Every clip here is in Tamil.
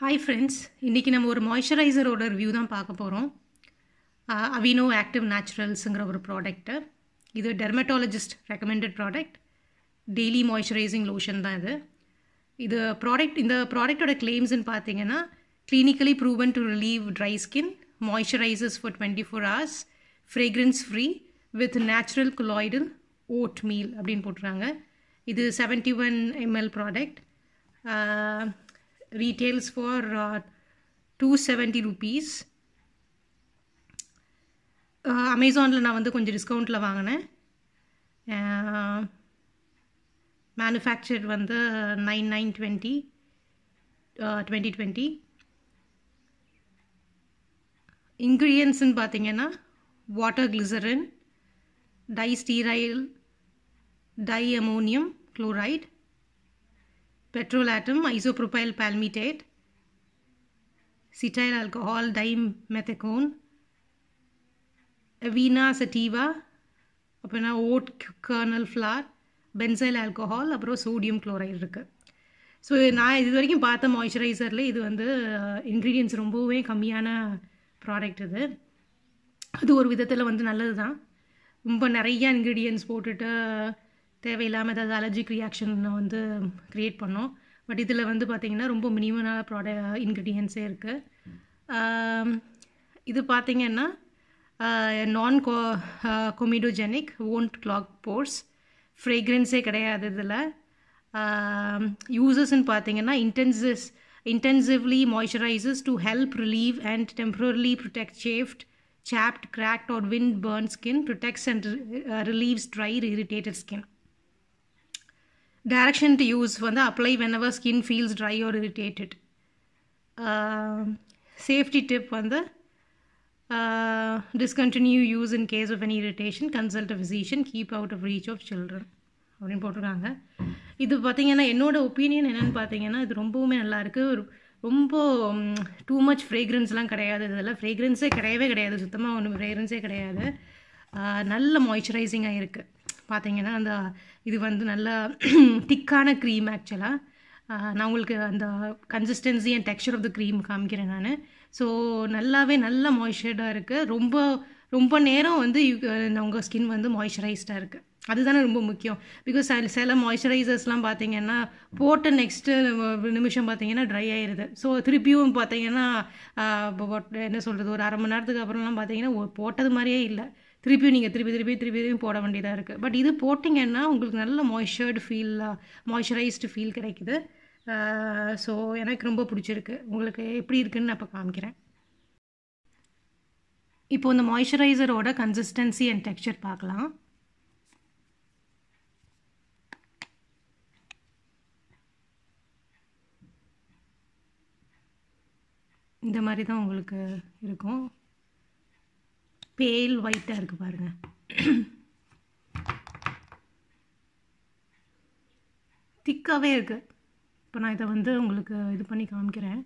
ஹாய் ஃப்ரெண்ட்ஸ் இன்றைக்கி நம்ம ஒரு மாய்ஸ்சரைசரோட ரிவ்யூ தான் பார்க்க போகிறோம் அவினோ ஆக்டிவ் நேச்சுரல்ஸுங்கிற ஒரு ப்ராடக்ட்டு இது dermatologist recommended product daily moisturising lotion தான் இது இது ப்ராடக்ட் இந்த ப்ராடக்டோட கிளைம்ஸ்ன்னு பார்த்தீங்கன்னா clinically proven to relieve dry skin moisturisers for twenty four hours fragrance free with natural colloidal oatmeal அப்படின்னு போட்டுருக்காங்க இது seventy one ML product retails for uh, 270 rupees அமேசானில் uh, நான் வந்து கொஞ்சம் டிஸ்கவுண்ட்டில் வாங்கினேன் மேனுஃபேக்சர் வந்து nine nine twenty twenty twenty இன்க்ரீடியன்ஸ்னு பார்த்தீங்கன்னா water glycerin distearyl di ammonium chloride petrol atom, isopropyl palmitate, cetyl alcohol, dimethicone, வீனா சட்டீவா அப்படின்னா oat kernel flour benzyl alcohol அப்புறம் சோடியம் குளோரைடு இருக்குது ஸோ நான் இது வரைக்கும் பார்த்த மாய்ஸ்சரைசரில் இது வந்து இன்க்ரீடியன்ஸ் ரொம்பவே கம்மியான ப்ராடக்ட் இது அது ஒரு விதத்தில் வந்து நல்லது தான் ரொம்ப நிறையா இன்க்ரீடியன்ஸ் போட்டுட்டு தேவையில்லாமல் ஏதாவது அலர்ஜிக் ரியாக்ஷன் வந்து க்ரியேட் பண்ணோம் பட் இதில் வந்து பார்த்திங்கன்னா ரொம்ப மினிமனான ப்ராட இன்க்ரீடியன்ஸே இருக்குது இது பார்த்திங்கன்னா non co comedogenic won't clog pores ஃப்ரேக்ரன்ஸே கிடையாது இதில் யூசஸ்ன்னு பார்த்தீங்கன்னா இன்டென்சிஸ் intensively moisturises to help relieve and temporarily protect chafed chapped cracked or windburn skin protects and relieves dry irritated skin direction to use வந்து apply whenever skin feels dry or irritated safety uh, tip வந்து discontinue use in case of any irritation consult physician keep out of reach of children அப்படின்னு போட்டிருக்காங்க இது பார்த்திங்கன்னா என்னோடய ஒப்பீனியன் என்னென்னு பார்த்தீங்கன்னா இது ரொம்பவுமே நல்லாயிருக்கு ரொம்ப டூ மச் ஃப்ரேக்ரன்ஸ்லாம் கிடையாது இதெல்லாம் ஃப்ரேக்ரன்ஸே கிடையவே கிடையாது சுத்தமாக ஒன்றும் ஃப்ரேக்ரன்ஸே கிடையாது நல்ல மாய்ச்சரைசிங்காக இருக்குது பார்த்தீங்கன்னா அந்த இது வந்து நல்லா திக்கான க்ரீம் ஆக்சுவலாக நான் உங்களுக்கு அந்த consistency and texture of the cream காமிக்கிறேன் நான் ஸோ நல்லாவே நல்ல மாய்ஸ்சர்டாக இருக்குது ரொம்ப ரொம்ப நேரம் வந்து உங்கள் ஸ்கின் வந்து மாய்ஸ்சரைஸ்டாக இருக்குது அதுதானே ரொம்ப முக்கியம் பிகாஸ் சில மாய்ஸ்சரைசர்ஸ்லாம் பார்த்தீங்கன்னா போட்ட நெக்ஸ்ட்டு நிமிஷம் பார்த்தீங்கன்னா ட்ரை ஆயிடுது ஸோ திருப்பியும் பார்த்தீங்கன்னா என்ன சொல்கிறது ஒரு அரை மணி நேரத்துக்கு அப்புறம்லாம் பார்த்தீங்கன்னா போட்டது மாதிரியே இல்லை திருப்பியும் நீங்கள் திருப்பி திருப்பி திருப்பி திருப்பி போட வேண்டியதாக இருக்குது பட் இது போட்டிங்கன்னா உங்களுக்கு நல்ல மாய்ஸ்சர்டு ஃபீல் மாய்ஸ்சரைஸ்டு ஃபீல் கிடைக்குது ஸோ எனக்கு ரொம்ப பிடிச்சிருக்கு உங்களுக்கு எப்படி இருக்குதுன்னு நான் இப்போ காமிக்கிறேன் இப்போ இந்த மாய்ஸ்சரைசரோட கன்சிஸ்டன்சி அண்ட் டெக்ஸ்சர் பார்க்கலாம் இந்த மாதிரி தான் உங்களுக்கு இருக்கும் பேல் ஒயிட்டாக இருக்குது பாருங்கள் திக்காகவே இருக்குது இப்போ நான் இதை வந்து உங்களுக்கு இது பண்ணி காமிக்கிறேன்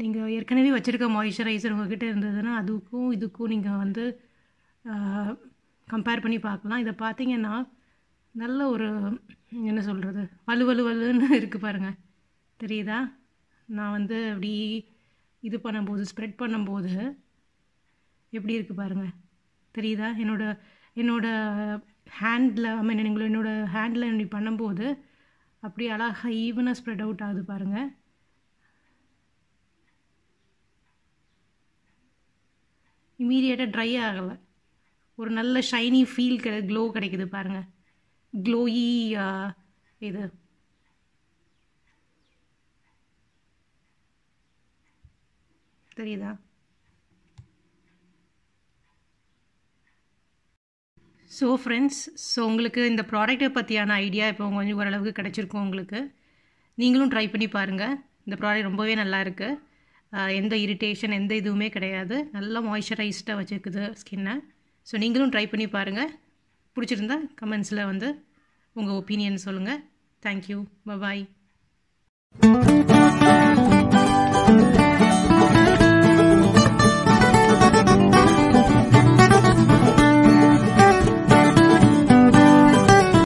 நீங்கள் ஏற்கனவே வச்சுருக்க மாய்ஸ்சரைசர் உங்ககிட்ட இருந்ததுன்னா அதுக்கும் இதுக்கும் நீங்கள் வந்து கம்பேர் பண்ணி பார்க்கலாம் இதை பார்த்தீங்கன்னா நல்ல ஒரு என்ன சொல்கிறது வலு வலு வலுன்னு இருக்குது பாருங்கள் தெரியுதா நான் வந்து அப்படி இது பண்ணும்போது ஸ்ப்ரெட் பண்ணும்போது எப்படி இருக்குது பாருங்கள் தெரியுதா என்னோட என்னோட ஹேண்டில் ஐ மீன் எங்களோட என்னோட ஹேண்டில் இப்படி பண்ணும்போது அப்படி அழகாக ஈவனாக ஸ்ப்ரெட் அவுட் ஆகுது பாருங்கள் இமீடியட்டாக ட்ரை ஆகலை ஒரு நல்ல ஷைனி ஃபீல் கிடை க்ளோ கிடைக்குது பாருங்கள் க்ளோயி இது தெரியுதா ஸோ ஃப்ரெண்ட்ஸ் ஸோ உங்களுக்கு இந்த ப்ராடக்ட்டை பற்றியான ஐடியா இப்போ கொஞ்சம் ஓரளவுக்கு கிடச்சிருக்கும் உங்களுக்கு நீங்களும் ட்ரை பண்ணி பாருங்கள் இந்த ப்ராடக்ட் ரொம்பவே நல்லா இருக்குது எந்த இரிட்டேஷன் எந்த இதுவுமே கிடையாது நல்லா மாய்ஸ்சரைஸ்டாக வச்சுருக்குது ஸ்கின்னை ஸோ நீங்களும் ட்ரை பண்ணி பாருங்கள் பிடிச்சிருந்தா கமெண்ட்ஸில் வந்து உங்கள் ஒப்பீனியன் சொல்லுங்கள் தேங்க்யூ பபாய்